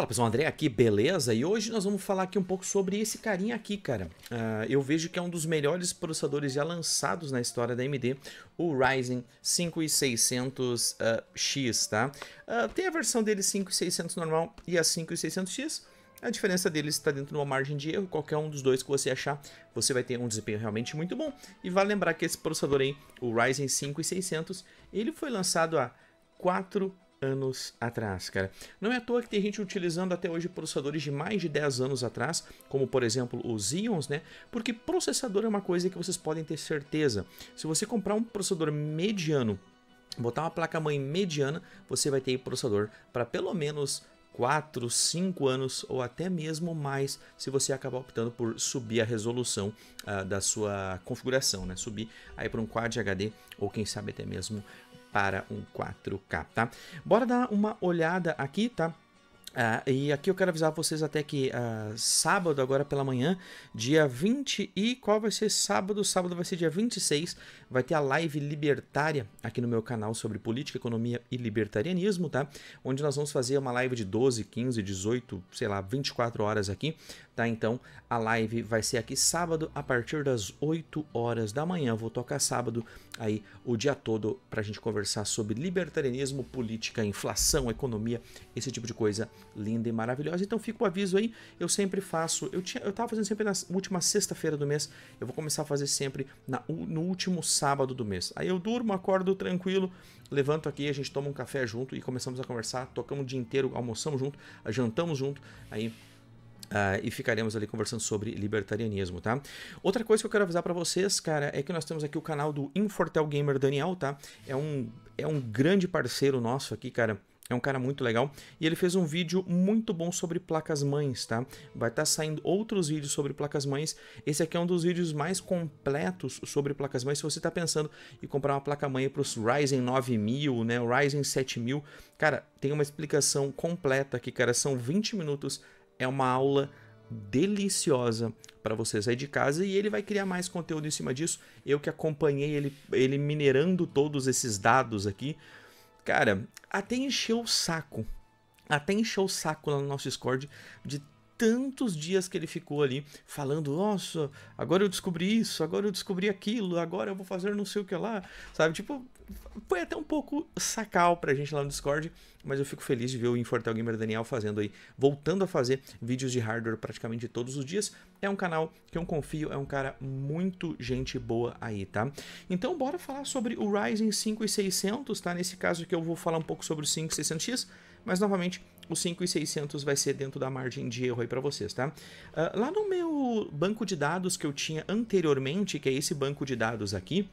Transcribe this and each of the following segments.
Fala pessoal, André aqui, beleza? E hoje nós vamos falar aqui um pouco sobre esse carinha aqui, cara. Uh, eu vejo que é um dos melhores processadores já lançados na história da AMD, o Ryzen 5600X, ah, uh, tá? Uh, tem a versão dele 5600 normal e a 5600X. A diferença deles está dentro de uma margem de erro, qualquer um dos dois que você achar, você vai ter um desempenho realmente muito bom. E vale lembrar que esse processador aí, o Ryzen 5600, ele foi lançado há 4 anos atrás, cara. Não é à toa que tem gente utilizando até hoje processadores de mais de 10 anos atrás, como por exemplo os Ions, né? Porque processador é uma coisa que vocês podem ter certeza. Se você comprar um processador mediano, botar uma placa-mãe mediana, você vai ter processador para pelo menos 4, 5 anos ou até mesmo mais se você acabar optando por subir a resolução uh, da sua configuração, né? Subir aí para um Quad HD ou quem sabe até mesmo para um 4K, tá? Bora dar uma olhada aqui, tá? Ah, e aqui eu quero avisar vocês até que ah, sábado, agora pela manhã, dia 20 e qual vai ser sábado? Sábado vai ser dia 26, vai ter a live libertária aqui no meu canal sobre política, economia e libertarianismo, tá? Onde nós vamos fazer uma live de 12, 15, 18, sei lá, 24 horas aqui tá? Então a live vai ser aqui sábado a partir das 8 horas da manhã. vou tocar sábado aí o dia todo para a gente conversar sobre libertarianismo, política, inflação, economia, esse tipo de coisa linda e maravilhosa. Então fica o aviso aí, eu sempre faço, eu tinha, eu tava fazendo sempre na última sexta-feira do mês, eu vou começar a fazer sempre na, no último sábado do mês. Aí eu durmo, acordo tranquilo, levanto aqui, a gente toma um café junto e começamos a conversar, tocamos o dia inteiro, almoçamos junto, jantamos junto, aí Uh, e ficaremos ali conversando sobre libertarianismo, tá? Outra coisa que eu quero avisar para vocês, cara, é que nós temos aqui o canal do Infortel Gamer Daniel, tá? É um, é um grande parceiro nosso aqui, cara. É um cara muito legal e ele fez um vídeo muito bom sobre placas mães, tá? Vai estar tá saindo outros vídeos sobre placas mães. Esse aqui é um dos vídeos mais completos sobre placas mães. Se você está pensando em comprar uma placa mãe para os Ryzen 9000, né, Ryzen 7000, cara, tem uma explicação completa aqui, cara. São 20 minutos é uma aula deliciosa para você sair de casa e ele vai criar mais conteúdo em cima disso. Eu que acompanhei ele, ele minerando todos esses dados aqui, cara, até encheu o saco. Até encheu o saco lá no nosso Discord de tantos dias que ele ficou ali falando: Nossa, agora eu descobri isso, agora eu descobri aquilo, agora eu vou fazer não sei o que lá, sabe? Tipo, foi até um pouco sacal pra gente lá no Discord, mas eu fico feliz de ver o Infortel Gamer Daniel fazendo aí, voltando a fazer vídeos de hardware praticamente todos os dias. É um canal que eu confio, é um cara muito gente boa aí, tá? Então bora falar sobre o Ryzen 5 e 600, tá? Nesse caso que eu vou falar um pouco sobre o 5 600X, mas novamente o 600 vai ser dentro da margem de erro aí para vocês, tá? Uh, lá no meu banco de dados que eu tinha anteriormente, que é esse banco de dados aqui,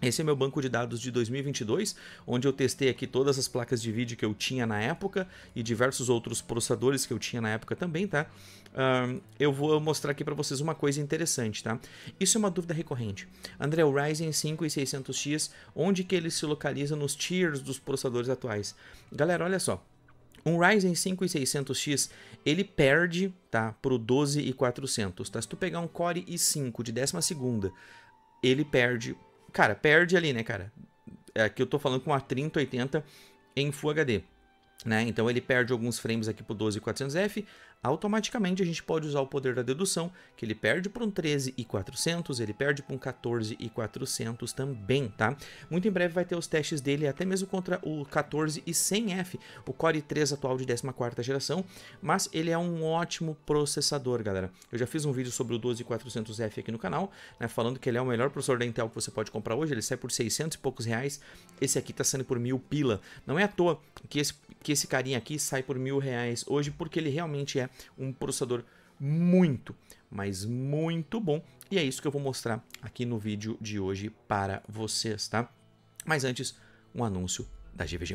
esse é meu banco de dados de 2022, onde eu testei aqui todas as placas de vídeo que eu tinha na época e diversos outros processadores que eu tinha na época também, tá? Uh, eu vou mostrar aqui para vocês uma coisa interessante, tá? Isso é uma dúvida recorrente. André, o Ryzen 5 e 600X, onde que ele se localiza nos tiers dos processadores atuais? Galera, olha só. Um Ryzen 5 e 600X, ele perde, tá, pro 12 e 400, tá? Se tu pegar um Core i5 de décima segunda, ele perde cara, perde ali, né, cara? É, aqui eu tô falando com a 3080 em Full HD. Né? Então ele perde alguns frames aqui pro 12400F, automaticamente a gente pode usar o poder da dedução, que ele perde para um 400, ele perde para um 400 também, tá? Muito em breve vai ter os testes dele até mesmo contra o 100 f o Core 3 atual de 14ª geração, mas ele é um ótimo processador, galera. Eu já fiz um vídeo sobre o 400 f aqui no canal, né, falando que ele é o melhor processador da Intel que você pode comprar hoje, ele sai por 600 e poucos reais, esse aqui tá saindo por mil pila. Não é à toa que esse que esse carinha aqui sai por mil reais hoje, porque ele realmente é um processador muito, mas muito bom. E é isso que eu vou mostrar aqui no vídeo de hoje para vocês, tá? Mas antes, um anúncio da GVG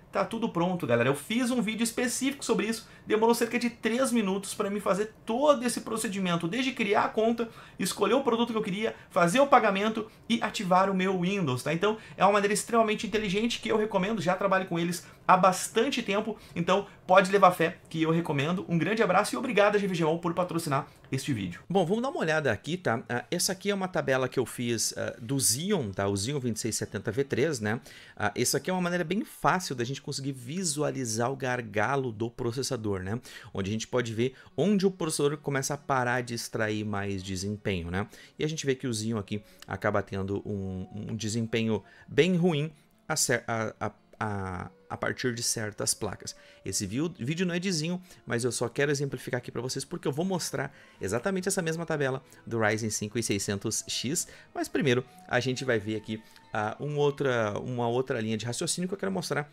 tá tudo pronto, galera. Eu fiz um vídeo específico sobre isso, demorou cerca de 3 minutos para me fazer todo esse procedimento, desde criar a conta, escolher o produto que eu queria, fazer o pagamento e ativar o meu Windows, tá? Então, é uma maneira extremamente inteligente que eu recomendo, já trabalho com eles há bastante tempo, então pode levar fé que eu recomendo. Um grande abraço e obrigado a GVGMOL por patrocinar este vídeo. Bom, vamos dar uma olhada aqui, tá? Ah, essa aqui é uma tabela que eu fiz uh, do Xeon, tá? O Xeon 2670V3, né? Uh, aqui é uma maneira bem fácil da gente conseguir visualizar o gargalo do processador, né? Onde a gente pode ver onde o processador começa a parar de extrair mais desempenho, né? E a gente vê que o Xeon aqui acaba tendo um, um desempenho bem ruim a, a, a, a a partir de certas placas. Esse vídeo não é dizinho, mas eu só quero exemplificar aqui para vocês porque eu vou mostrar exatamente essa mesma tabela do Ryzen 5 e 600X, mas primeiro a gente vai ver aqui uh, um outra, uma outra linha de raciocínio que eu quero mostrar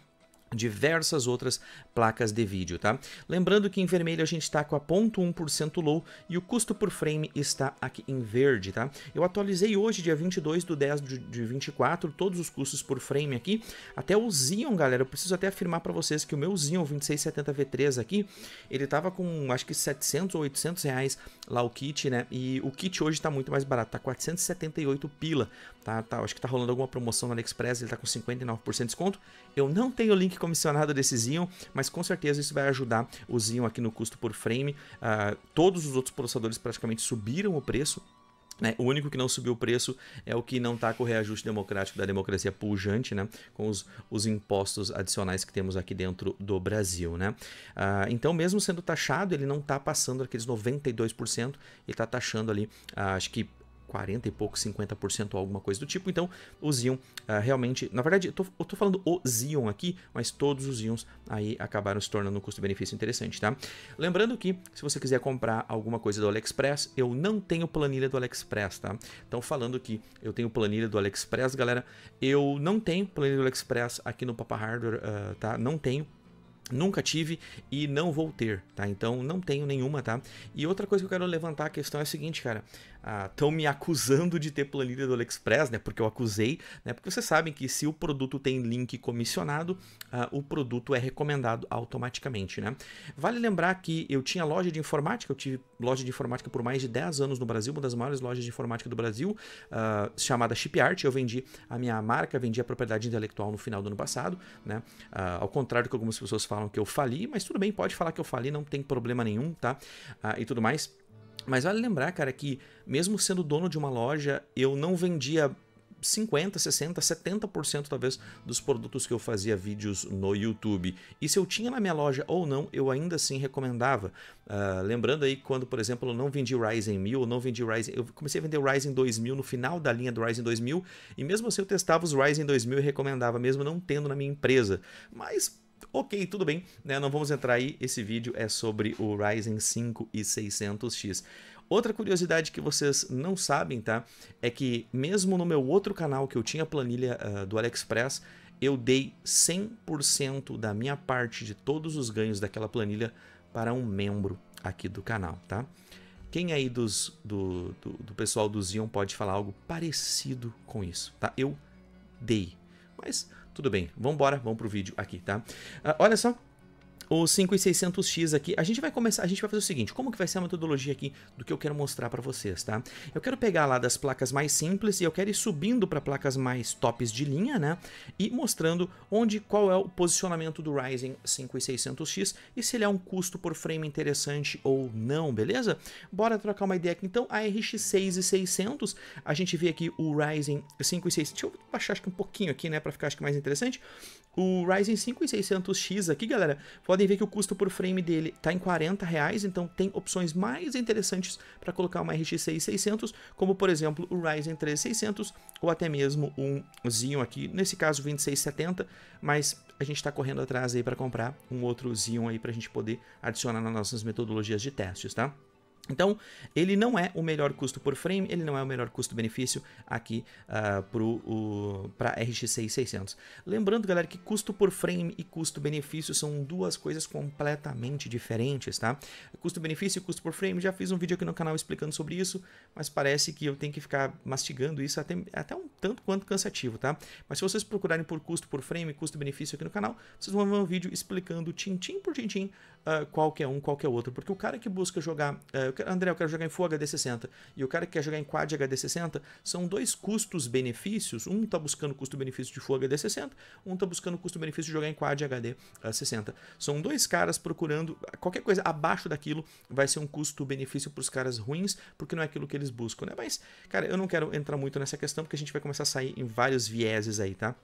diversas outras placas de vídeo, tá? Lembrando que em vermelho a gente está com a 0.1% low e o custo por frame está aqui em verde, tá? Eu atualizei hoje, dia 22 do 10 de 24, todos os custos por frame aqui, até o Xeon, galera, eu preciso até afirmar para vocês que o meu Xeon 2670V3 aqui, ele tava com acho que 700 ou 800 reais lá o kit, né? E o kit hoje tá muito mais barato, tá 478 pila, tá? tá acho que tá rolando alguma promoção na AliExpress, ele tá com 59% de desconto, eu não tenho o link que comissionado desse Xeon, mas com certeza isso vai ajudar o Xeon aqui no custo por frame. Uh, todos os outros processadores praticamente subiram o preço, né? o único que não subiu o preço é o que não está com o reajuste democrático da democracia pujante, né? com os, os impostos adicionais que temos aqui dentro do Brasil. Né? Ah, então, mesmo sendo taxado, ele não está passando aqueles 92%, ele está taxando ali, ah, acho que 40 e pouco, 50% ou alguma coisa do tipo. Então, o Zion uh, ah, realmente. Na verdade, eu tô, eu tô, falando o Zion aqui, mas todos os Zions aí acabaram se tornando um custo-benefício interessante, tá? Lembrando que, se você quiser comprar alguma coisa do AliExpress, eu não tenho planilha do AliExpress, tá? Então, falando que eu tenho planilha do AliExpress, galera, eu não tenho planilha do AliExpress aqui no Papa Hardware, uh, tá? Não tenho. Nunca tive e não vou ter, tá? Então não tenho nenhuma, tá? E outra coisa que eu quero levantar a questão é a seguinte, cara estão ah, me acusando de ter planilha do AliExpress, né? Porque eu acusei, né? Porque vocês sabem que se o produto tem link comissionado, ah, o produto é recomendado automaticamente, né? Vale lembrar que eu tinha loja de informática, eu tive loja de informática por mais de 10 anos no Brasil, uma das maiores lojas de informática do Brasil, ah, chamada Shipyard. Eu vendi a minha marca, vendi a propriedade intelectual no final do ano passado, né? Ah, ao contrário do que algumas pessoas falam que eu fali, mas tudo bem, pode falar que eu fali, não tem problema nenhum, tá? Ah, e tudo mais. Mas vale lembrar, cara, que mesmo sendo dono de uma loja, eu não vendia 50, 60, 70% talvez dos produtos que eu fazia vídeos no YouTube. E se eu tinha na minha loja ou não, eu ainda assim recomendava. Uh, lembrando aí quando, por exemplo, eu não vendi Ryzen 1000, eu não vendi Ryzen, eu comecei a vender o Ryzen 2000 no final da linha do Ryzen 2000 e mesmo assim eu testava os Ryzen 2000 e recomendava mesmo não tendo na minha empresa. Mas Ok, tudo bem, né? Não vamos entrar aí. Esse vídeo é sobre o Ryzen 5 e 600X. Outra curiosidade que vocês não sabem, tá? É que mesmo no meu outro canal que eu tinha planilha uh, do AliExpress, eu dei 100% da minha parte de todos os ganhos daquela planilha para um membro aqui do canal, tá? Quem aí dos, do, do, do pessoal do Zion pode falar algo parecido com isso, tá? Eu dei. Mas tudo bem. Vamos embora, vamos pro vídeo aqui, tá? Uh, olha só, o 5600X aqui, a gente vai começar, a gente vai fazer o seguinte, como que vai ser a metodologia aqui do que eu quero mostrar para vocês, tá? Eu quero pegar lá das placas mais simples e eu quero ir subindo para placas mais tops de linha, né? E mostrando onde, qual é o posicionamento do Ryzen 5600X e se ele é um custo por frame interessante ou não, beleza? Bora trocar uma ideia aqui, então, a RX 6600, a gente vê aqui o Ryzen 5600, deixa eu baixar acho que um pouquinho aqui, né, para ficar acho que mais interessante, o Ryzen 5 e 600X aqui, galera, podem ver que o custo por frame dele está em 40 reais, então tem opções mais interessantes para colocar uma RX 6600, como por exemplo o Ryzen 3600 ou até mesmo um Xeon aqui, nesse caso 2670, mas a gente está correndo atrás aí para comprar um outro Xeon aí para a gente poder adicionar nas nossas metodologias de testes, tá? Então, ele não é o melhor custo por frame, ele não é o melhor custo-benefício aqui uh, para RX 6600. Lembrando, galera, que custo por frame e custo-benefício são duas coisas completamente diferentes, tá? Custo-benefício e custo por frame, já fiz um vídeo aqui no canal explicando sobre isso, mas parece que eu tenho que ficar mastigando isso até, até um tanto quanto cansativo, tá? Mas se vocês procurarem por custo por frame e custo-benefício aqui no canal, vocês vão ver um vídeo explicando tintim por tintim uh, ah, qual que é um, qual que é outro, porque o cara que busca jogar... Uh, André, eu quero jogar em Full HD 60 e o cara que quer jogar em Quad HD 60, são dois custos-benefícios. Um está buscando custo-benefício de Full HD 60, um está buscando custo-benefício de jogar em Quad HD 60. Eh, são dois caras procurando qualquer coisa abaixo daquilo vai ser um custo-benefício para os caras ruins, porque não é aquilo que eles buscam, né? Mas, cara, eu não quero entrar muito nessa questão porque a gente vai começar a sair em vários vieses aí, tá?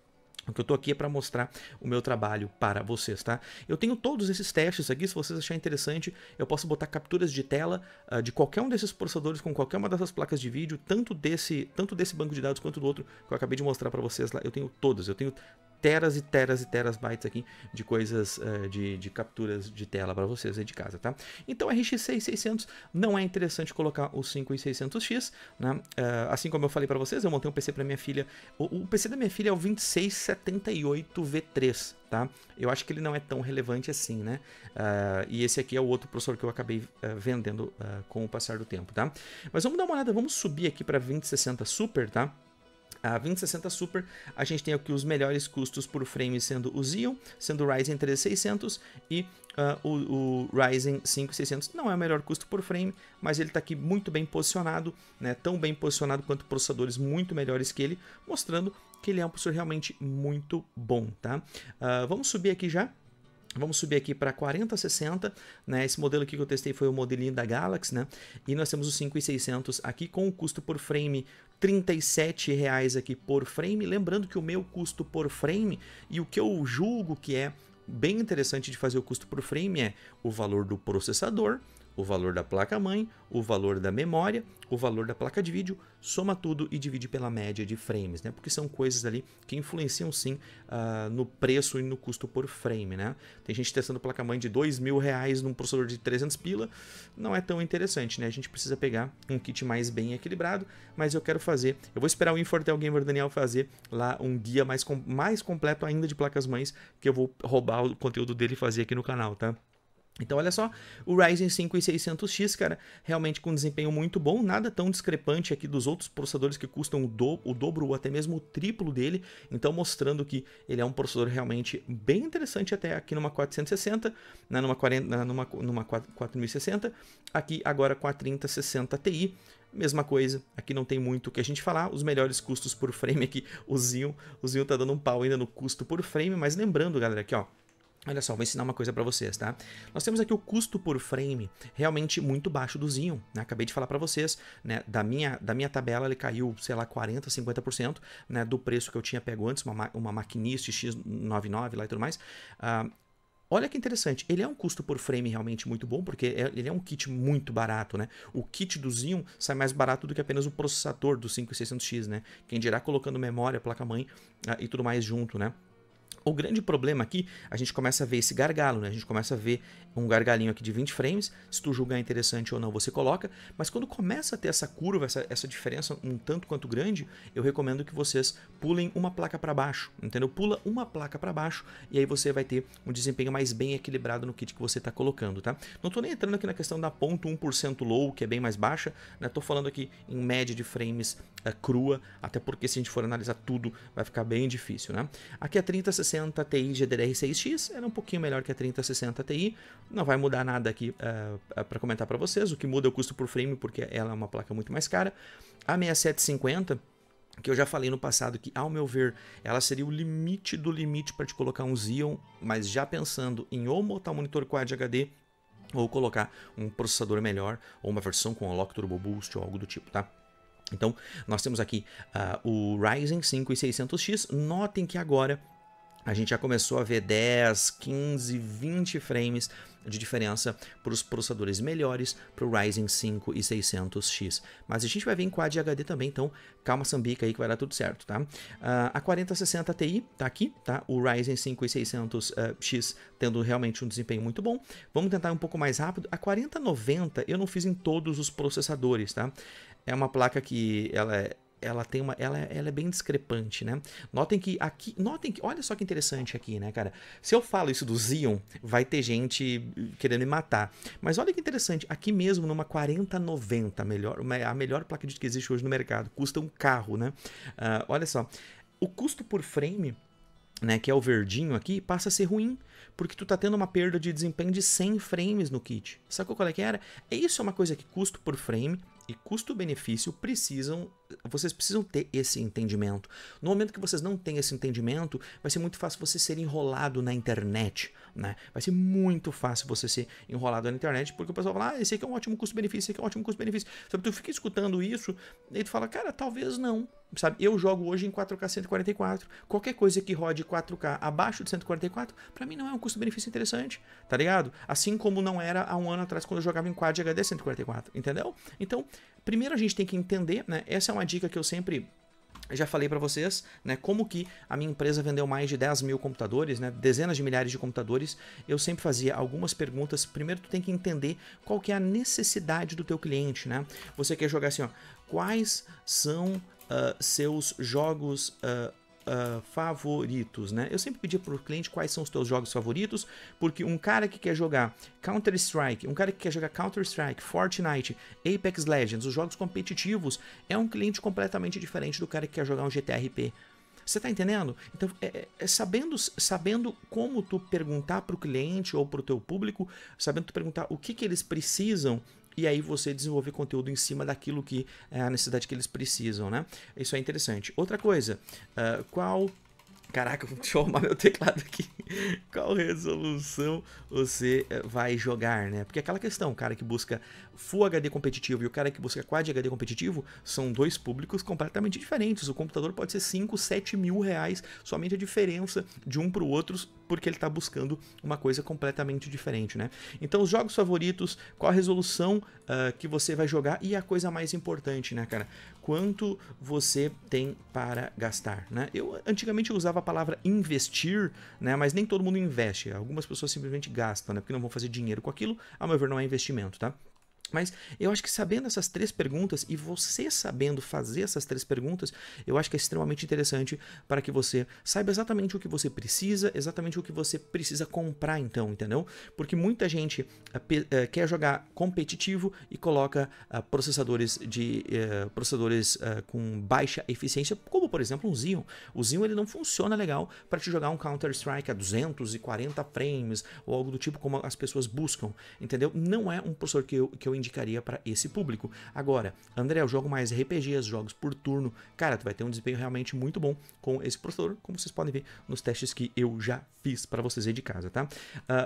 O que eu estou aqui é para mostrar o meu trabalho para vocês, tá? Eu tenho todos esses testes aqui, se vocês acharem interessante, eu posso botar capturas de tela uh, de qualquer um desses processadores com qualquer uma dessas placas de vídeo, tanto desse, tanto desse banco de dados quanto do outro que eu acabei de mostrar para vocês lá. Eu tenho todas, eu tenho teras e teras e teras bytes aqui de coisas, uh, de, de capturas de tela para vocês aí de casa, tá? Então RX 6600 não é interessante colocar o 5600X, né? Uh, assim como eu falei para vocês, eu montei um PC para minha filha, o, o PC da minha filha é o 2678V3, Tá? Eu acho que ele não é tão relevante assim, né? Uh, e esse aqui é o outro professor que eu acabei uh, vendendo uh, com o passar do tempo, tá? Mas vamos dar uma olhada, vamos subir aqui para 2060 Super, tá? a 2060 Super, a gente tem aqui os melhores custos por frame sendo o Xeon, sendo o Ryzen 3600 e uh, o, o Ryzen 5600 não é o melhor custo por frame, mas ele está aqui muito bem posicionado, né, tão bem posicionado quanto processadores muito melhores que ele, mostrando que ele é um processador realmente muito bom. Tá? Uh, vamos subir aqui já Vamos subir aqui para 4060, né? Esse modelo aqui que eu testei foi o modelinho da Galaxy, né? E nós temos os 5600 aqui com o custo por frame R$ 37,00 aqui por frame. Lembrando que o meu custo por frame e o que eu julgo que é bem interessante de fazer o custo por frame é o valor do processador o valor da placa-mãe, o valor da memória, o valor da placa de vídeo, soma tudo e divide pela média de frames, né? Porque são coisas ali que influenciam sim uh, no preço e no custo por frame, né? Tem gente testando placa-mãe de dois mil reais num processador de 300 pila, não é tão interessante, né? A gente precisa pegar um kit mais bem equilibrado, mas eu quero fazer, eu vou esperar o Infortel Gamer Daniel fazer lá um guia mais, com, mais completo ainda de placas-mães, que eu vou roubar o conteúdo dele e fazer aqui no canal, tá? Então, olha só, o Ryzen 5 e 600X, cara, realmente com desempenho muito bom, nada tão discrepante aqui dos outros processadores que custam o, do, o, dobro ou até mesmo o triplo dele, então mostrando que ele é um processador realmente bem interessante até aqui numa 460, né, numa, 40, né, numa, numa 4060, aqui agora com a 3060 Ti, mesma coisa, aqui não tem muito o que a gente falar, os melhores custos por frame aqui, o Zinho, o Zinho tá dando um pau ainda no custo por frame, mas lembrando, galera, aqui ó, Olha só, vou ensinar uma coisa para vocês, tá? Nós temos aqui o custo por frame realmente muito baixo do Zinho, né? Acabei de falar para vocês, né? Da minha, da minha tabela ele caiu, sei lá, 40%, 50% né? do preço que eu tinha pego antes, uma, uma maquinista X99 lá e tudo mais. Uh, Olha que interessante, ele é um custo por frame realmente muito bom, porque é, ele é um kit muito barato, né? O kit do Zinho sai mais barato do que apenas o processador do 5600X, né? Quem dirá colocando memória, placa-mãe uh, e tudo mais junto, né? o grande problema aqui, a gente começa a ver esse gargalo, né? A gente começa a ver um gargalinho aqui de 20 frames, se tu julgar interessante ou não, você coloca, mas quando começa a ter essa curva, essa, essa diferença um tanto quanto grande, eu recomendo que vocês pulem uma placa para baixo, entendeu? Pula uma placa para baixo e aí você vai ter um desempenho mais bem equilibrado no kit que você está colocando, tá? Não estou nem entrando aqui na questão da ponto 1% low, que é bem mais baixa, né? Tô falando aqui em média de frames é, crua, até porque se a gente for analisar tudo, vai ficar bem difícil, né? Aqui a 3060 Ti GDDR6X, era é um pouquinho melhor que a 3060 Ti, não vai mudar nada aqui uh, eh, eh, para comentar para vocês, o que muda é o custo por frame, porque ela é uma placa muito mais cara. A 6750 que eu já falei no passado que, ao meu ver, ela seria o limite do limite para te colocar um Xeon, mas já pensando em ou montar um monitor Quad HD ou colocar um processador melhor ou uma versão com Lock turbo boost ou algo do tipo, tá? Então, nós temos aqui uh, o Ryzen 5 e 600X. Notem que agora a gente já começou a ver 10, 15, 20 frames de diferença para os processadores melhores, para o Ryzen 5 e 600X. Mas a gente vai ver em Quad HD também, então calma sambica aí que vai dar tudo certo, tá? Uh, a 4060 Ti tá aqui, tá? O Ryzen 5 e 600X ah, tendo realmente um desempenho muito bom. Vamos tentar um pouco mais rápido. A 4090 eu não fiz em todos os processadores, tá? é uma placa que ela é ela tem uma ela, é, ela é bem discrepante, né? Notem que aqui, notem que, olha só que interessante aqui, né, cara? Se eu falo isso do Zion, vai ter gente querendo me matar. Mas olha que interessante, aqui mesmo numa 4090, melhor, a melhor placa de que existe hoje no mercado, custa um carro, né? Uh, olha só, o custo por frame né, que é o verdinho aqui, passa a ser ruim, porque tu tá tendo uma perda de desempenho de 100 frames no kit. Sacou qual é que era? É, isso é uma coisa que custo por frame e custo-benefício precisam vocês precisam ter esse entendimento. No momento que vocês não têm esse entendimento, vai ser muito fácil você ser enrolado na internet, né? Vai ser muito fácil você ser enrolado na internet, porque o pessoal fala, ah, esse aqui é um ótimo custo-benefício, esse aqui é um ótimo custo-benefício. Sabe, tu fica escutando isso e tu fala, cara, talvez não. Sabe, eu jogo hoje em 4K 144. Qualquer coisa que rode 4K abaixo de 144, para mim não é um custo-benefício interessante, tá ligado? Assim como não era há um ano atrás quando eu jogava em Quad HD 144, entendeu? Então, primeiro a gente tem que entender, né? Essa é uma dica que eu sempre já falei para vocês, né, como que a minha empresa vendeu mais de 10 mil computadores, né, dezenas de milhares de computadores, eu sempre fazia algumas perguntas, primeiro tu tem que entender qual que é a necessidade do teu cliente, né, você quer jogar assim, ó, quais são uh, seus jogos uh, uh, favoritos, né? Eu sempre pedi para o cliente quais são os teus jogos favoritos, porque um cara que quer jogar Counter Strike, um cara que quer jogar Counter Strike, Fortnite, Apex Legends, os jogos competitivos, é um cliente completamente diferente do cara que quer jogar um GTRP. Você tá entendendo? Então, é, é, sabendo, sabendo como tu perguntar para o cliente ou para o teu público, sabendo tu perguntar o que, que eles precisam e aí você desenvolver conteúdo em cima daquilo que é a necessidade que eles precisam, né? Isso é interessante. Outra coisa, uh, qual Caraca, deixa eu arrumar meu teclado aqui. Qual resolução você eh, vai jogar, né? Porque é aquela questão, o cara que busca Full HD competitivo e o cara que busca Quad HD competitivo são dois públicos completamente diferentes. O computador pode ser 5, 7 mil reais, somente a diferença de um para o outro, porque ele está buscando uma coisa completamente diferente, né? Então, os jogos favoritos, qual a resolução uh, que você vai jogar e a coisa mais importante, né, cara? Quanto você tem para gastar, né? Eu antigamente usava a palavra investir, né? Mas nem todo mundo investe. Algumas pessoas simplesmente gastam, né? Porque não vão fazer dinheiro com aquilo. A meu ver, não é investimento, tá? Mas eu acho que sabendo essas três perguntas e você sabendo fazer essas três perguntas, eu acho que é extremamente interessante para que você saiba exatamente o que você precisa, exatamente o que você precisa comprar, então, entendeu? Porque muita gente eh, eh, quer jogar competitivo e coloca ah, processadores de eh, processadores ah, com baixa eficiência, como por exemplo, um Zion. O Zion ele não funciona legal para te jogar um Counter-Strike a 240 frames ou algo do tipo como as pessoas buscam, entendeu? Não é um processador que eu, que eu indicaria para esse público. Agora, André, eu jogo mais RPGs, jogos por turno. Cara, tu vai ter um desempenho realmente muito bom com esse processador, como vocês podem ver nos testes que eu já fiz para vocês aí de casa, tá?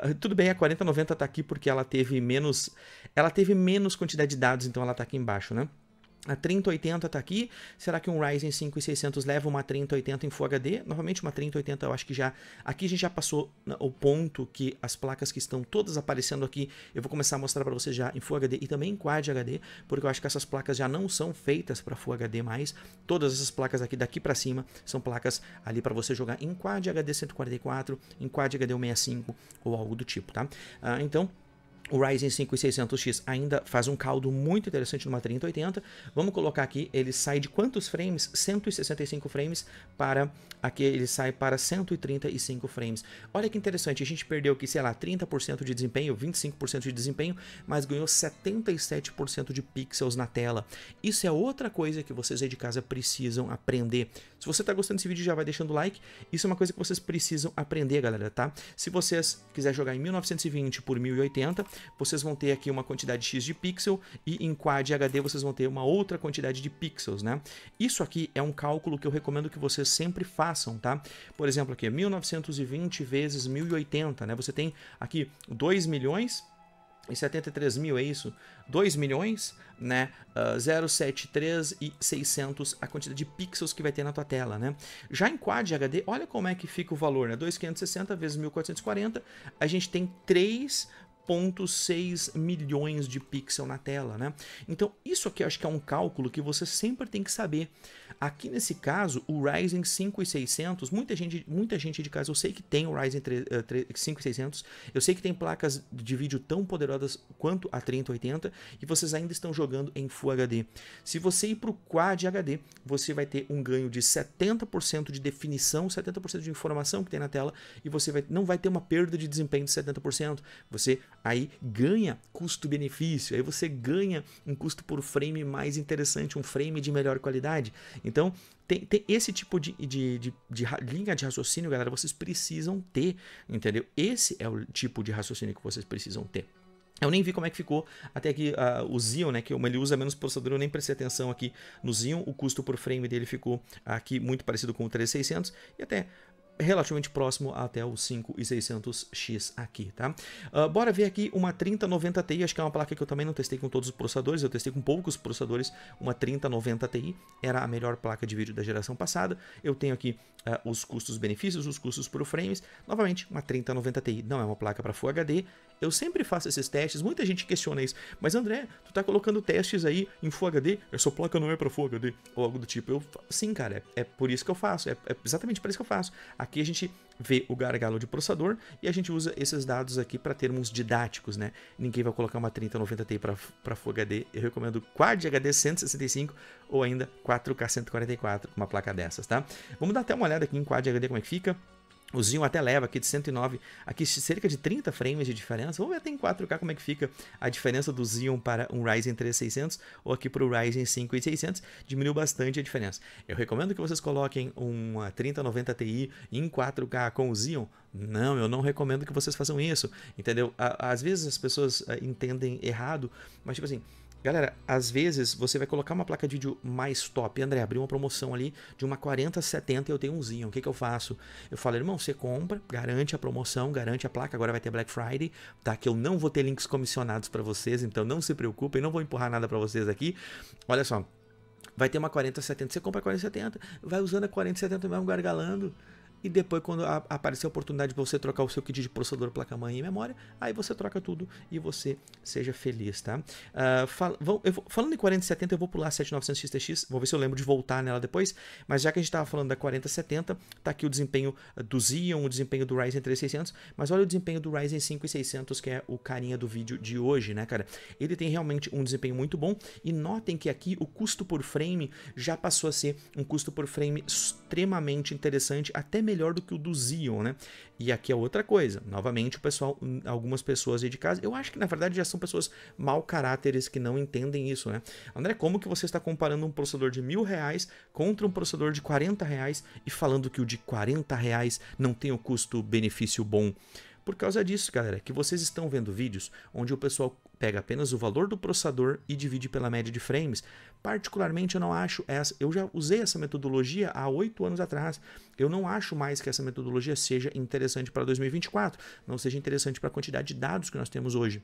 Uh, tudo bem, a 4090 tá aqui porque ela teve menos ela teve menos quantidade de dados, então ela tá aqui embaixo, né? A 3080 está aqui. Será que um Ryzen 5 e 600 leva uma 3080 em Full HD? Novamente uma 3080 eu acho que já... Aqui a gente já passou né, o ponto que as placas que estão todas aparecendo aqui, eu vou começar a mostrar para vocês já em Full HD e também em Quad HD, porque eu acho que essas placas já não são feitas para Full HD mais. Todas essas placas aqui daqui para cima são placas ali para você jogar em Quad HD 144, em Quad HD 165 ou algo do tipo, tá? Ah, então... O Ryzen 5 e 600X ainda faz um caldo muito interessante numa 3080. Vamos colocar aqui, ele sai de quantos frames? 165 frames para aqui ele sai para 135 frames. Olha que interessante, a gente perdeu aqui, sei lá, 30% de desempenho, 25% de desempenho, mas ganhou 77% de pixels na tela. Isso é outra coisa que vocês aí de casa precisam aprender. Se você está gostando desse vídeo, já vai deixando o like. Isso é uma coisa que vocês precisam aprender, galera, tá? Se vocês quiser jogar em 1920 por 1080, vocês vão ter aqui uma quantidade X de pixel e em Quad HD vocês vão ter uma outra quantidade de pixels, né? Isso aqui é um cálculo que eu recomendo que vocês sempre façam, tá? Por exemplo, aqui 1920 vezes 1080, né? Você tem aqui 2 milhões e 73 mil, é isso? 2 milhões, né? Uh, ah, 073 e 600 a quantidade de pixels que vai ter na tua tela, né? Já em Quad HD, olha como é que fica o valor, né? 2,560 vezes 1440, a gente tem 3 1.6 milhões de pixel na tela, né? Então isso aqui acho que é um cálculo que você sempre tem que saber. Aqui nesse caso, o Ryzen 5 e 600, muita gente, muita gente de casa, eu sei que tem o Ryzen 3, 3, 5 e 600, eu sei que tem placas de vídeo tão poderosas quanto a 3080 e vocês ainda estão jogando em Full HD. Se você ir para o Quad HD, você vai ter um ganho de 70% de definição, 70% de informação que tem na tela e você vai, não vai ter uma perda de desempenho de 70%. Você aí ganha custo-benefício, aí você ganha um custo por frame mais interessante, um frame de melhor qualidade. Então, tem, tem esse tipo de, de, de, de, linha de raciocínio, galera, vocês precisam ter, entendeu? Esse é o tipo de raciocínio que vocês precisam ter. Eu nem vi como é que ficou até aqui uh, o Xeon, né? Que ele usa menos processador, eu nem prestei atenção aqui no Xeon. O custo por frame dele ficou aqui muito parecido com o 3600 e até relativamente próximo até o 5600X aqui, tá? Uh, bora ver aqui uma 3090 Ti, acho que é uma placa que eu também não testei com todos os processadores, eu testei com poucos processadores, uma 3090 Ti era a melhor placa de vídeo da geração passada, eu tenho aqui uh, os custos-benefícios, os custos por frames, novamente, uma 3090 Ti não é uma placa para Full HD, eu sempre faço esses testes, muita gente questiona isso. Mas André, tu tá colocando testes aí em Full HD? Essa placa não é pra Full HD, ou algo do tipo. Eu, sim, cara, é, é por isso que eu faço, é, é exatamente para isso que eu faço. Aqui a gente vê o gargalo de processador e a gente usa esses dados aqui para termos didáticos, né? Ninguém vai colocar uma 3090 Ti para Full HD. Eu recomendo Quad HD 165 ou ainda 4K 144, uma placa dessas, tá? Vamos dar até uma olhada aqui em Quad HD como é que fica. O Zinho até leva aqui de 109, aqui cerca de 30 frames de diferença. Vamos ver até em 4K como é que fica a diferença do Xeon para um Ryzen 3600 ou aqui para o Ryzen 5600. Diminuiu bastante a diferença. Eu recomendo que vocês coloquem uma 3090 Ti em 4K com o Xeon. Não, eu não recomendo que vocês façam isso, entendeu? Às vezes as pessoas eh, entendem errado, mas tipo assim, Galera, às vezes você vai colocar uma placa de vídeo mais top. André, abriu uma promoção ali de uma 4070 e eu tenho um O que, que eu faço? Eu falo, irmão, você compra, garante a promoção, garante a placa. Agora vai ter Black Friday, tá? Que eu não vou ter links comissionados para vocês, então não se preocupem, não vou empurrar nada para vocês aqui. Olha só, vai ter uma 4070, você compra a 4070, vai usando a 4070 mesmo gargalando e depois quando a, aparecer a oportunidade de você trocar o seu kit de processador, placa-mãe e memória, aí você troca tudo e você seja feliz, tá? Uh, fal, vou, falando em 4070, eu vou pular a 7900 XTX, vou ver se eu lembro de voltar nela depois, mas já que a gente estava falando da 4070, tá aqui o desempenho do Xeon, o desempenho do Ryzen 3600, mas olha o desempenho do Ryzen 5600, que é o carinha do vídeo de hoje, né, cara? Ele tem realmente um desempenho muito bom e notem que aqui o custo por frame já passou a ser um custo por frame extremamente interessante, até melhor do que o do Zion, né? E aqui é outra coisa. Novamente, o pessoal, hum, algumas pessoas aí de casa, eu acho que na verdade já são pessoas mal caráteres que não entendem isso, né? André, como que você está comparando um processador de mil reais contra um processador de 40 reais e falando que o de 40 reais não tem o custo-benefício bom? Por causa disso, galera, que vocês estão vendo vídeos onde o pessoal pega apenas o valor do processador e divide pela média de frames. Particularmente, eu não acho essa. Eu já usei essa metodologia há oito anos atrás. Eu não acho mais que essa metodologia seja interessante para 2024, não seja interessante para a quantidade de dados que nós temos hoje.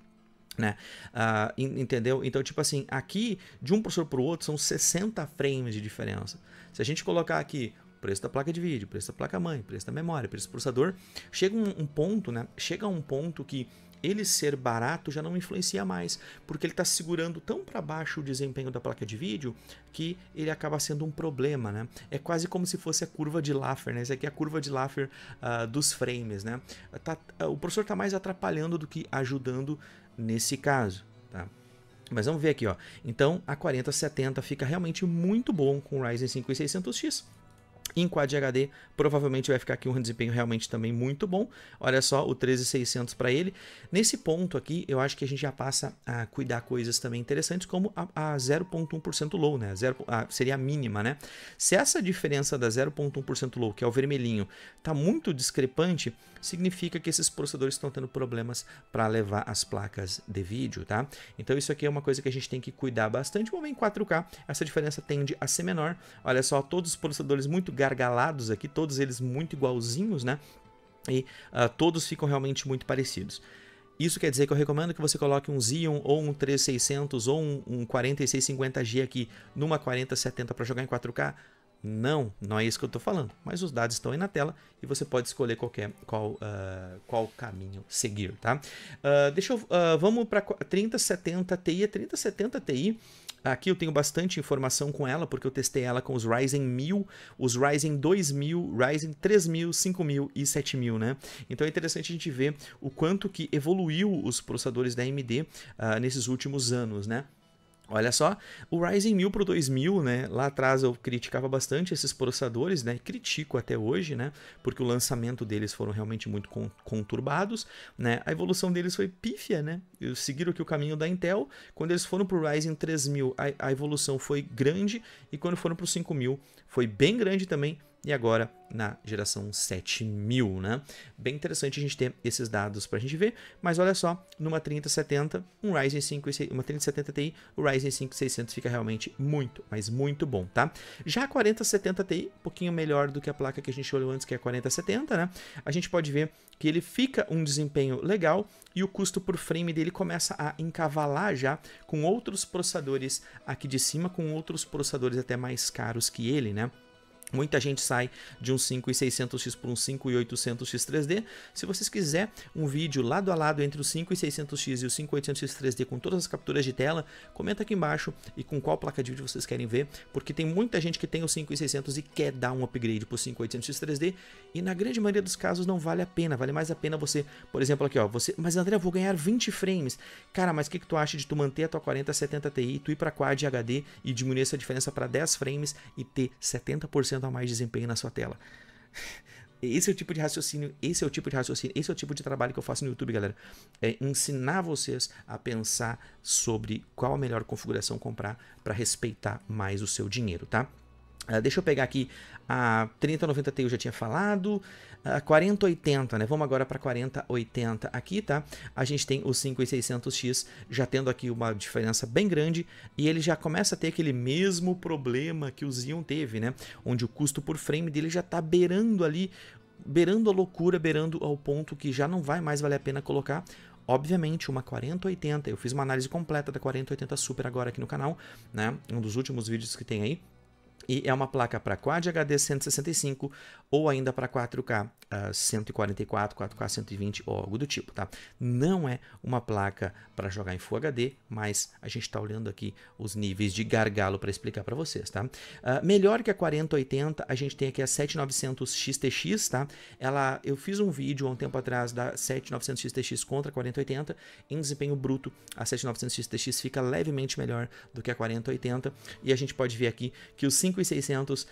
Né? Uh, entendeu? Então, tipo assim, aqui de um processador para o outro são 60 frames de diferença. Se a gente colocar aqui preço da placa de vídeo, preço da placa mãe, preço da memória, preço do processador, chega um, um ponto, né? Chega um ponto que ele ser barato já não influencia mais, porque ele está segurando tão para baixo o desempenho da placa de vídeo que ele acaba sendo um problema, né? É quase como se fosse a curva de Laffer, né? Essa aqui é a curva de Laffer uh, dos frames, né? Tá, uh, o professor está mais atrapalhando do que ajudando nesse caso, tá? Mas vamos ver aqui, ó. Então, a 4070 fica realmente muito bom com o Ryzen 5 e 600X. Em Quad HD, provavelmente vai ficar aqui um desempenho realmente também muito bom. Olha só, o 13600 para ele. Nesse ponto aqui, eu acho que a gente já passa a cuidar coisas também interessantes, como a, a 0.1% low, né? Zero, a, seria a mínima, né? Se essa diferença da 0.1% low, que é o vermelhinho, tá muito discrepante, significa que esses processadores estão tendo problemas para levar as placas de vídeo, tá? Então isso aqui é uma coisa que a gente tem que cuidar bastante. Como em 4K, essa diferença tende a ser menor. Olha só, todos os processadores muito gargalados aqui, todos eles muito igualzinhos, né? E uh, todos ficam realmente muito parecidos. Isso quer dizer que eu recomendo que você coloque um Xeon ou um 3600 ou um, um 4650G aqui numa 4070 para jogar em 4K? Não, não é isso que eu estou falando. Mas os dados estão aí na tela e você pode escolher qualquer, qual, uh, qual caminho seguir, tá? Uh, deixa eu, uh, vamos para 3070 Ti. A 3070 Ti Aqui eu tenho bastante informação com ela, porque eu testei ela com os Ryzen 1000, os Ryzen 2000, Ryzen 3000, 5000 e 7000, né? Então é interessante a gente ver o quanto que evoluiu os processadores da AMD uh, ah, nesses últimos anos, né? Olha só, o Ryzen 1000 pro 2000, né? Lá atrás eu criticava bastante esses processadores, né? Critico até hoje, né? Porque o lançamento deles foram realmente muito conturbados, né? A evolução deles foi pífia, né? seguiram aqui o caminho da Intel. Quando eles foram para o Ryzen 3000, a, a evolução foi grande, e quando foram para o 5000, foi bem grande também, e agora na geração 7000, né? Bem interessante a gente ter esses dados para a gente ver, mas olha só, numa 3070, um Ryzen 5 uma 3070 Ti, o Ryzen 5 600 fica realmente muito, mas muito bom, tá? Já a 4070 Ti, um pouquinho melhor do que a placa que a gente olhou antes, que é a 4070, né? A gente pode ver que ele fica um desempenho legal e o custo por frame dele começa a encavalar já com outros processadores aqui de cima, com outros processadores até mais caros que ele, né? Muita gente sai de um 5600X para um 5800X 3D. Se vocês quiserem um vídeo lado a lado entre o 5600X e o 5800X 3D com todas as capturas de tela, comenta aqui embaixo e com qual placa de vídeo vocês querem ver, porque tem muita gente que tem o 5600 e quer dar um upgrade para o 5800X 3D e na grande maioria dos casos não vale a pena. Vale mais a pena você, por exemplo, aqui ó, você, mas André, eu vou ganhar 20 frames. Cara, mas o que, que tu acha de tu manter a tua 4070 Ti, tu ir para Quad HD e diminuir essa diferença para 10 frames e ter 70% 10% a mais de desempenho na sua tela. Esse é o tipo de raciocínio, esse é o tipo de raciocínio, esse é o tipo de trabalho que eu faço no YouTube, galera. É ensinar vocês a pensar sobre qual a melhor configuração comprar para respeitar mais o seu dinheiro, tá? Uh, deixa eu pegar aqui a 3090 Ti eu já tinha falado, 4080, ah, né? Vamos agora para 4080 aqui, tá? A gente tem o 5600X já tendo aqui uma diferença bem grande e ele já começa a ter aquele mesmo problema que o Xeon teve, né? Onde o custo por frame dele já está beirando ali, beirando a loucura, beirando ao ponto que já não vai mais valer a pena colocar obviamente uma 4080, eu fiz uma análise completa da 4080 Super agora aqui no canal, né? Um dos últimos vídeos que tem aí. E é uma placa para Quad HD 165 ou ainda para 4K uh, 144, 4K 120 ou algo do tipo, tá? Não é uma placa para jogar em Full HD, mas a gente está olhando aqui os níveis de gargalo para explicar para vocês, tá? Uh, melhor que a 4080, a gente tem aqui a 7900 XTX, tá? Ela, eu fiz um vídeo há um tempo atrás da 7900 XTX contra a 4080, em desempenho bruto, a 7900 XTX fica levemente melhor do que a 4080, e a gente pode ver aqui que os 5600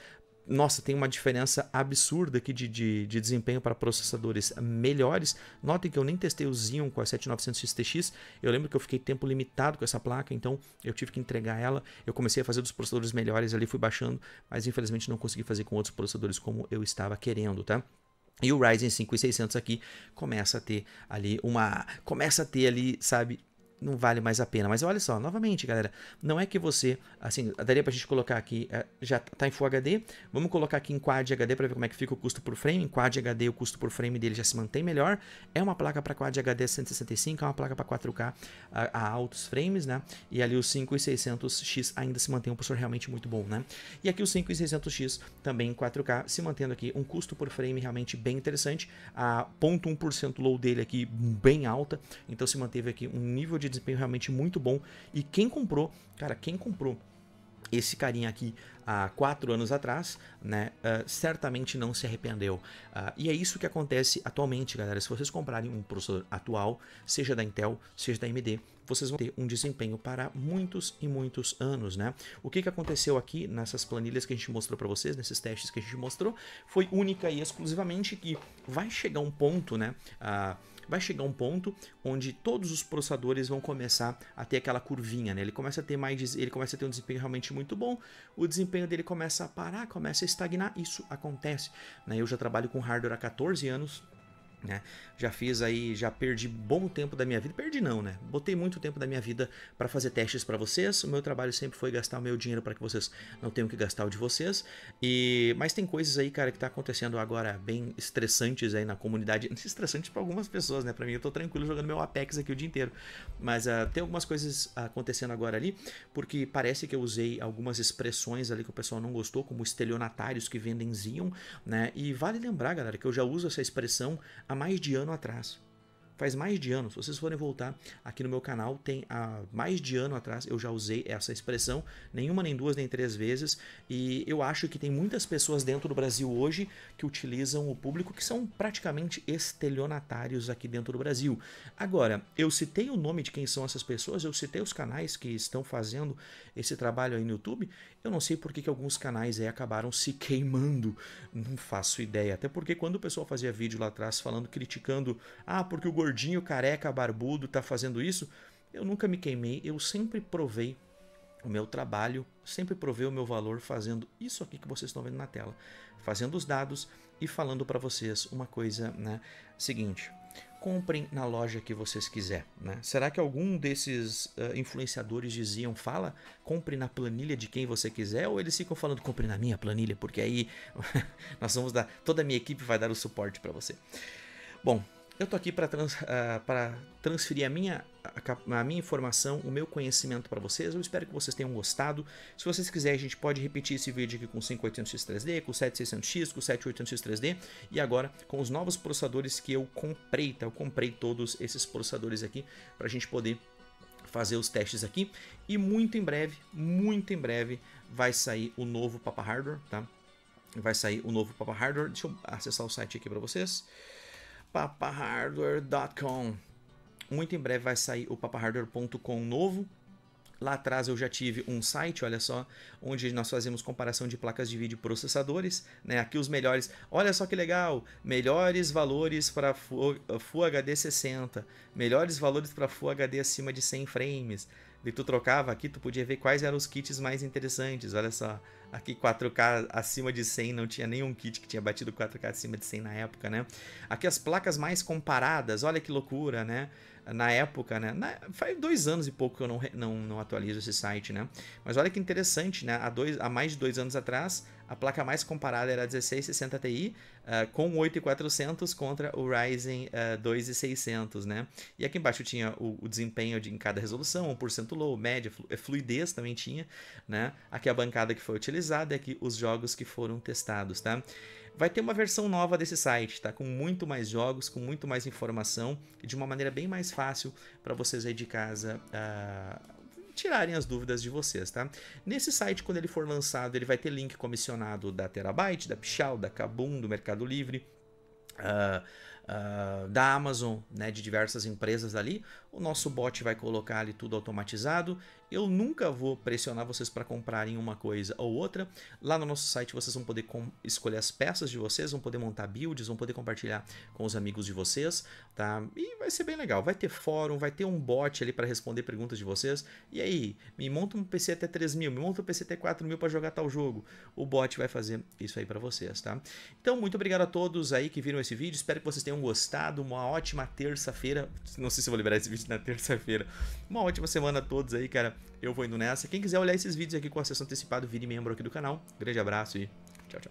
nossa, tem uma diferença absurda aqui de, de, de desempenho para processadores melhores. Notem que eu nem testei o Xeon com a 7900 XTX. Eu lembro que eu fiquei tempo limitado com essa placa, então eu tive que entregar ela. Eu comecei a fazer dos processadores melhores ali, fui baixando, mas infelizmente não consegui fazer com outros processadores como eu estava querendo, tá? E o Ryzen 5600 aqui começa a ter ali uma, começa a ter ali, sabe, não vale mais a pena. Mas olha só, novamente, galera, não é que você, assim, daria pra gente colocar aqui, é, já tá em Full HD, vamos colocar aqui em Quad HD para ver como é que fica o custo por frame, em Quad HD o custo por frame dele já se mantém melhor, é uma placa para Quad HD 165, é uma placa para 4K a, a, altos frames, né, e ali o 5600X ainda se mantém um processador realmente muito bom, né, e aqui o 5600X também em 4K, se mantendo aqui um custo por frame realmente bem interessante, a 0.1% low dele aqui bem alta, então se manteve aqui um nível de desempenho realmente muito bom. E quem comprou, cara, quem comprou esse carinha aqui há quatro anos atrás, né, uh, certamente não se arrependeu. Uh, e é isso que acontece atualmente, galera. Se vocês comprarem um processador atual, seja da Intel, seja da AMD, vocês vão ter um desempenho para muitos e muitos anos, né? O que, que aconteceu aqui nessas planilhas que a gente mostrou para vocês, nesses testes que a gente mostrou, foi única e exclusivamente que vai chegar um ponto, né? Uh, vai chegar um ponto onde todos os processadores vão começar a ter aquela curvinha, né? Ele começa a ter mais, ele começa a ter um desempenho realmente muito bom, o desempenho dele começa a parar, começa a estagnar, isso acontece, né? Eu já trabalho com hardware há 14 anos, né? Já fiz aí, já perdi bom tempo da minha vida, perdi não, né? Botei muito tempo da minha vida para fazer testes para vocês. O meu trabalho sempre foi gastar o meu dinheiro para que vocês não tenham que gastar o de vocês. E mas tem coisas aí, cara, que tá acontecendo agora bem estressantes aí na comunidade, estressantes para algumas pessoas, né? Para mim eu tô tranquilo jogando meu Apex aqui o dia inteiro, mas uh, tem algumas coisas acontecendo agora ali, porque parece que eu usei algumas expressões ali que o pessoal não gostou, como estelionatários que vendem Zion, né? E vale lembrar, galera, que eu já uso essa expressão há mais de ano atrás. Faz mais de ano, se vocês forem voltar aqui no meu canal, tem há mais de ano atrás eu já usei essa expressão, nenhuma, nem duas, nem três vezes, e eu acho que tem muitas pessoas dentro do Brasil hoje que utilizam o público que são praticamente estelionatários aqui dentro do Brasil. Agora, eu citei o nome de quem são essas pessoas, eu citei os canais que estão fazendo esse trabalho aí no YouTube. Eu não sei por que, que alguns canais aí acabaram se queimando, não faço ideia. Até porque quando o pessoal fazia vídeo lá atrás falando, criticando, ah, porque o gordinho careca barbudo tá fazendo isso, eu nunca me queimei, eu sempre provei o meu trabalho, sempre provei o meu valor fazendo isso aqui que vocês estão vendo na tela, fazendo os dados e falando para vocês uma coisa, né, seguinte, comprem na loja que vocês quiser, né? Será que algum desses uh, influenciadores diziam, fala, compre na planilha de quem você quiser, ou eles ficam falando, compre na minha planilha, porque aí nós vamos dar, toda a minha equipe vai dar o suporte para você. Bom, eu tô aqui para trans, uh, transferir a minha, a, a minha informação, o meu conhecimento para vocês. Eu espero que vocês tenham gostado. Se vocês quiserem, a gente pode repetir esse vídeo aqui com 5800X 3D, com 7600X, com 7800X 3D e agora com os novos processadores que eu comprei, tá? Eu comprei todos esses processadores aqui para a gente poder fazer os testes aqui. E muito em breve, muito em breve, vai sair o novo Papa Hardware, tá? Vai sair o novo Papa Hardware. Deixa eu acessar o site aqui para vocês papahardware.com. Muito em breve vai sair o papahardware.com novo. Lá atrás eu já tive um site, olha só, onde nós fazemos comparação de placas de vídeo processadores, né? Aqui os melhores. Olha só que legal, melhores valores para Full HD 60, melhores valores para Full HD acima de 100 frames. E tu trocava aqui, tu podia ver quais eram os kits mais interessantes, olha só. Aqui 4K acima de 100 não tinha nenhum kit que tinha batido 4K acima de 100 na época, né? Aqui as placas mais comparadas, olha que loucura, né? Na época, né? Na, faz dois anos e pouco que eu não, não, não atualizo esse site, né? Mas olha que interessante, né? Há, dois, há mais de dois anos atrás, a placa mais comparada era a 1660 Ti, uh, com 8400 contra o Ryzen uh, eh, 2600, né? E aqui embaixo tinha o, o desempenho de, em cada resolução, 1% low, média, flu, eh, fluidez também tinha, né? Aqui a bancada que foi utilizada, aqui é os jogos que foram testados, tá? Vai ter uma versão nova desse site, tá? Com muito mais jogos, com muito mais informação e de uma maneira bem mais fácil para vocês aí de casa ah, tirarem as dúvidas de vocês, tá? Nesse site, quando ele for lançado, ele vai ter link comissionado da Terabyte, da Pichal, da Kabum, do Mercado Livre. Uh, Uh, da Amazon, né, de diversas empresas ali, o nosso bot vai colocar ali tudo automatizado. Eu nunca vou pressionar vocês para comprarem uma coisa ou outra. Lá no nosso site vocês vão poder escolher as peças de vocês, vão poder montar builds, vão poder compartilhar com os amigos de vocês, tá? E vai ser bem legal. Vai ter fórum, vai ter um bot ali para responder perguntas de vocês. E aí, me monta um PC até 3 mil, me monta um PC até 4 mil para jogar tal jogo. O bot vai fazer isso aí para vocês, tá? Então, muito obrigado a todos aí que viram esse vídeo. Espero que vocês tenham gostado. Uma ótima terça-feira. Não sei se vou liberar esse vídeo isso na terça-feira. Uma ótima semana a todos aí, cara. Eu vou indo nessa. Quem quiser olhar esses vídeos aqui com acesso antecipado, vire membro aqui do canal. Grande abraço e tchau, tchau.